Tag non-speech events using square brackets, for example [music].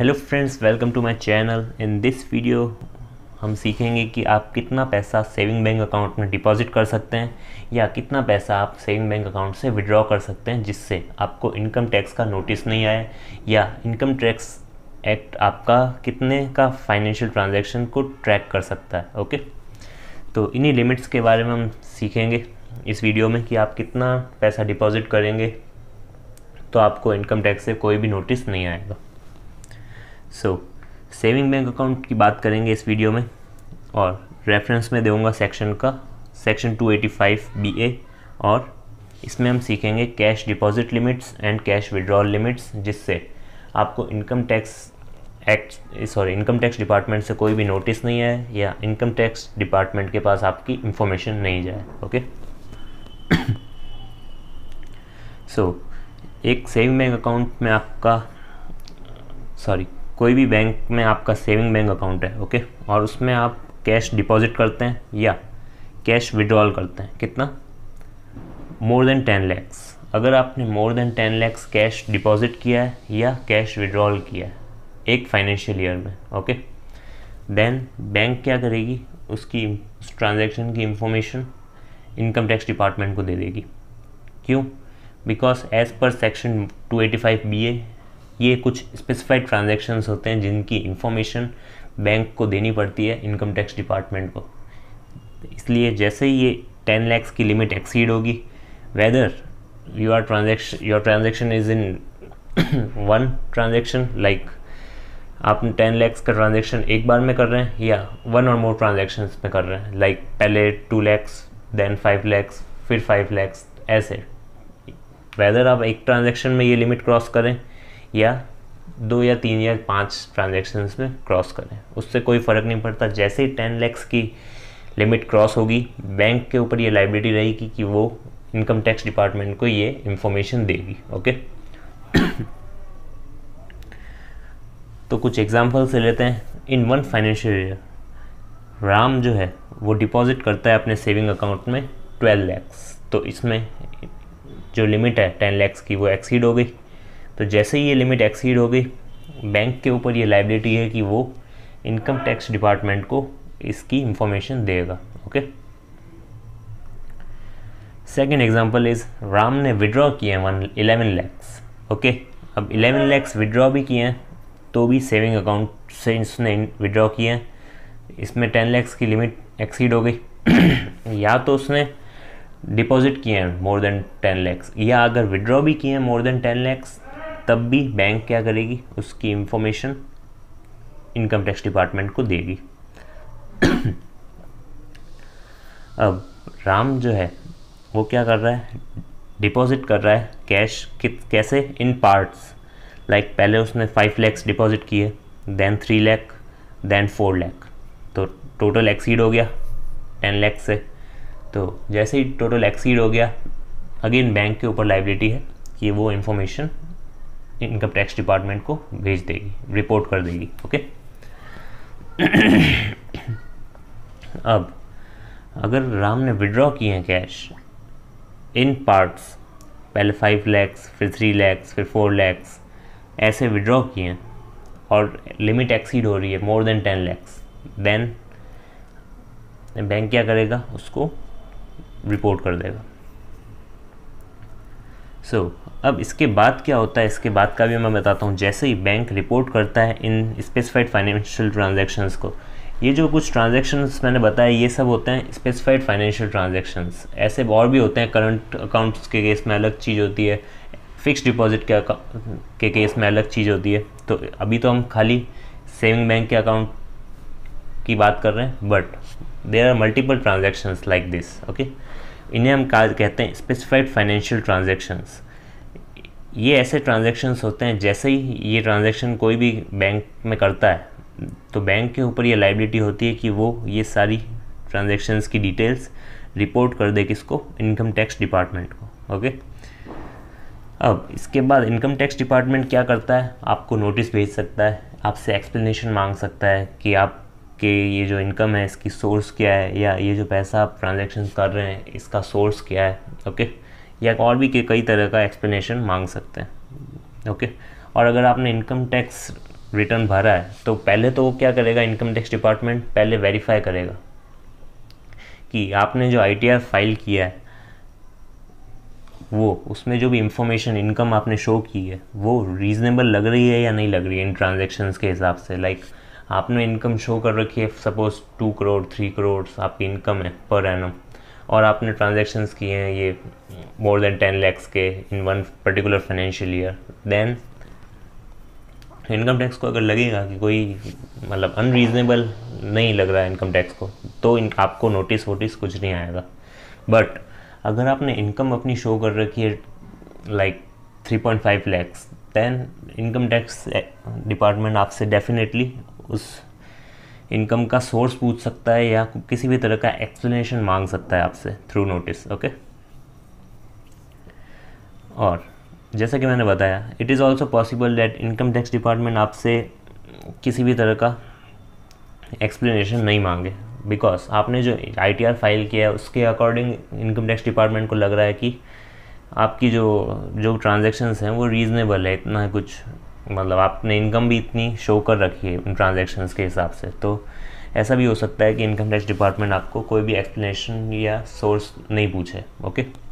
Hello friends welcome to my channel in this video हम सीखेंगे कि आप कितना पैसा सेविंग बैंक अकाउंट में डिपॉजिट कर सकते हैं या कितना पैसा आप सेविंग बैंक अकाउंट से विड्रॉ कर सकते हैं जिससे आपको इनकम टैक्स का नोटिस नहीं आए या इनकम टैक्स एक्ट आपका कितने का फाइनेंशियल ट्रांजेक्शन को ट्रैक कर सकता है ओके तो इन्हीं लिमिट्स के बारे में हम सीखेंगे इस वीडियो में कि आप कितना पैसा डिपॉजिट करेंगे तो आपको इनकम टैक्स से कोई भी नोटिस नहीं आएगा सो सेविंग बैंक अकाउंट की बात करेंगे इस वीडियो में और रेफरेंस में दूंगा सेक्शन का सेक्शन 285 बीए और इसमें हम सीखेंगे cash deposit limits and cash withdrawal limits जिससे आपको income tax act sorry income tax department से कोई भी नोटिस नहीं आए या इनकम टैक्स डिपार्टमेंट के पास आपकी इंफॉर्मेशन नहीं जाए ओके सो [coughs] so, एक सेविंग बैंक अकाउंट में आपका सॉरी कोई भी बैंक में आपका सेविंग बैंक अकाउंट है ओके और उसमें आप कैश डिपॉजिट करते हैं या कैश विड्रॉल करते हैं कितना मोर देन टेन लैक्स अगर आपने more than ten lakhs cash deposit किया है या कैश विड्रॉल किया है एक फाइनेंशियल ईयर में ओके देन बैंक क्या करेगी उसकी उस ट्रांजेक्शन की इंफॉर्मेशन इनकम टैक्स डिपार्टमेंट को दे देगी क्यों because as per section 285 B A ये कुछ स्पेसिफाइड ट्रांजेक्शन्स होते हैं जिनकी इन्फॉर्मेशन बैंक को देनी पड़ती है इनकम टैक्स डिपार्टमेंट को इसलिए जैसे ही ये टेन लैक्स की लिमिट एक्सीड होगी whether you are transaction your transaction is in one transaction like आप टेन लैक्स का ट्रांजेक्शन एक बार में कर रहे हैं या वन और मोर ट्रांजेक्शन में कर रहे हैं लाइक like, पहले two lakhs then five lakhs फिर फाइव लैक्स ऐसे वेदर आप एक ट्रांजेक्शन में ये लिमिट क्रॉस करें या दो या तीन या पाँच ट्रांजेक्शन्स में क्रॉस करें उससे कोई फ़र्क नहीं पड़ता जैसे ही टेन लैक्स की लिमिट क्रॉस होगी बैंक के ऊपर ये लाइबिलिटी रहेगी कि वो इनकम टैक्स डिपार्टमेंट को ये इन्फॉर्मेशन देगी ओके [coughs] तो कुछ एग्जांपल्स लेते हैं in one financial year Ram जो है वो डिपॉजिट करता है अपने सेविंग अकाउंट में ट्वेल्व लैक्स तो इसमें जो लिमिट है टेन लैक्स की वो एक्सीड हो गई तो जैसे ही ये लिमिट एक्सीड हो गई बैंक के ऊपर ये लाइबिलिटी है कि वो इनकम टैक्स डिपार्टमेंट को इसकी इंफॉर्मेशन देगा okay second example is Ram ने विड्रॉ किए हैं वन इलेवन लैक्स ओके अब इलेवन लैक्स विड्रॉ भी किए हैं तो भी सेविंग अकाउंट से इसने विड्रॉ किए हैं इसमें टेन लैक्स की लिमिट एक्सीड हो गई [clears throat] या तो उसने डिपॉजिट किए हैं मोर देन टेन लैक्स या अगर विड्रॉ भी किए हैं मोर देन टेन लैक्स तब भी बैंक क्या करेगी उसकी इंफॉर्मेशन इनकम टैक्स डिपार्टमेंट को देगी [clears throat] अब राम जो है वो क्या कर रहा है डिपॉजिट कर रहा है कैश कित कैसे इन पार्ट्स लाइक पहले उसने फाइव लैक्स डिपॉजिट किए then three lakh then four lakh तो टोटल एक्सीड हो गया टेन लैख से तो जैसे ही टोटल एक्सीड हो गया अगेन बैंक के ऊपर लाइबिलिटी है कि वो इन्फॉर्मेशन इनकम टैक्स डिपार्टमेंट को भेज देगी रिपोर्ट कर देगी ओके अब अगर राम ने विड्रॉ किए हैं कैश इन पार्ट्स पहले फाइव लैक्स फिर थ्री लैक्स फिर फोर लैक्स ऐसे विड्रॉ किए हैं और लिमिट एक्सीड हो रही है more than ten lakhs then bank क्या करेगा उसको रिपोर्ट कर देगा सो so, अब इसके बाद क्या होता है इसके बाद का भी मैं बताता हूँ जैसे ही बैंक रिपोर्ट करता है इन स्पेसिफाइड फाइनेंशियल ट्रांजेक्शन्स को ये जो कुछ ट्रांजेक्शन्स मैंने बताया ये सब होते हैं स्पेसिफाइड फाइनेंशियल ट्रांजेक्शन्स ऐसे और भी होते हैं करंट अकाउंट्स के केस में अलग चीज़ होती है फिक्स डिपॉजिट के के केस में अलग चीज़ होती है तो अभी तो हम खाली सेविंग बैंक के अकाउंट की बात कर रहे हैं but there are multiple transactions like this okay इन्हें हम कहते हैं स्पेसिफाइड फाइनेंशियल ट्रांजेक्शन्स ये ऐसे ट्रांजेक्शन्स होते हैं जैसे ही ये ट्रांजेक्शन कोई भी बैंक में करता है तो बैंक के ऊपर ये लाइबिलिटी होती है कि वो ये सारी ट्रांजेक्शन्स की डिटेल्स रिपोर्ट कर दे किसको इनकम टैक्स डिपार्टमेंट को ओके अब इसके बाद इनकम टैक्स डिपार्टमेंट क्या करता है आपको नोटिस भेज सकता है आपसे एक्सप्लेनेशन मांग सकता है कि आपके ये जो इनकम है इसकी सोर्स क्या है या ये जो पैसा आप ट्रांजेक्शन कर रहे हैं इसका सोर्स क्या है ओके okay? या और भी कई तरह का एक्सप्लेनेशन मांग सकते हैं ओके और अगर आपने इनकम टैक्स रिटर्न भरा है तो पहले तो वो क्या करेगा इनकम टैक्स डिपार्टमेंट पहले वेरीफाई करेगा कि आपने जो आई फाइल किया है वो उसमें जो भी इंफॉर्मेशन इनकम आपने शो की है वो रीज़नेबल लग रही है या नहीं लग रही है इन ट्रांजेक्शन्स के हिसाब से लाइक like, आपने इनकम शो कर रखी है suppose two crore three crore आपकी इनकम है पर एनम और आपने ट्रांजेक्शन्स किए हैं ये मोर देन टेन लैक्स के in one particular financial year then income tax को अगर लगेगा कि कोई मतलब अनरीजनेबल नहीं लग रहा है इनकम टैक्स को तो इन आपको नोटिस वोटिस कुछ नहीं आएगा बट अगर आपने इनकम अपनी शो कर रखी है like three point five lakhs then income tax department आपसे डेफिनेटली उस इनकम का सोर्स पूछ सकता है या किसी भी तरह का एक्सप्लेनेशन मांग सकता है आपसे थ्रू नोटिस ओके और जैसा कि मैंने बताया it is also possible that income tax department आपसे किसी भी तरह का एक्सप्लेनेशन नहीं मांगे बिकॉज आपने जो आई फाइल किया है उसके अकॉर्डिंग इनकम टैक्स डिपार्टमेंट को लग रहा है कि आपकी जो जो ट्रांजेक्शन्स हैं वो रीज़नेबल है इतना है कुछ मतलब आपने इनकम भी इतनी शो कर रखी है इन ट्रांजेक्शन्स के हिसाब से तो ऐसा भी हो सकता है कि इनकम टैक्स डिपार्टमेंट आपको कोई भी एक्सप्लेनेशन या सोर्स नहीं पूछे ओके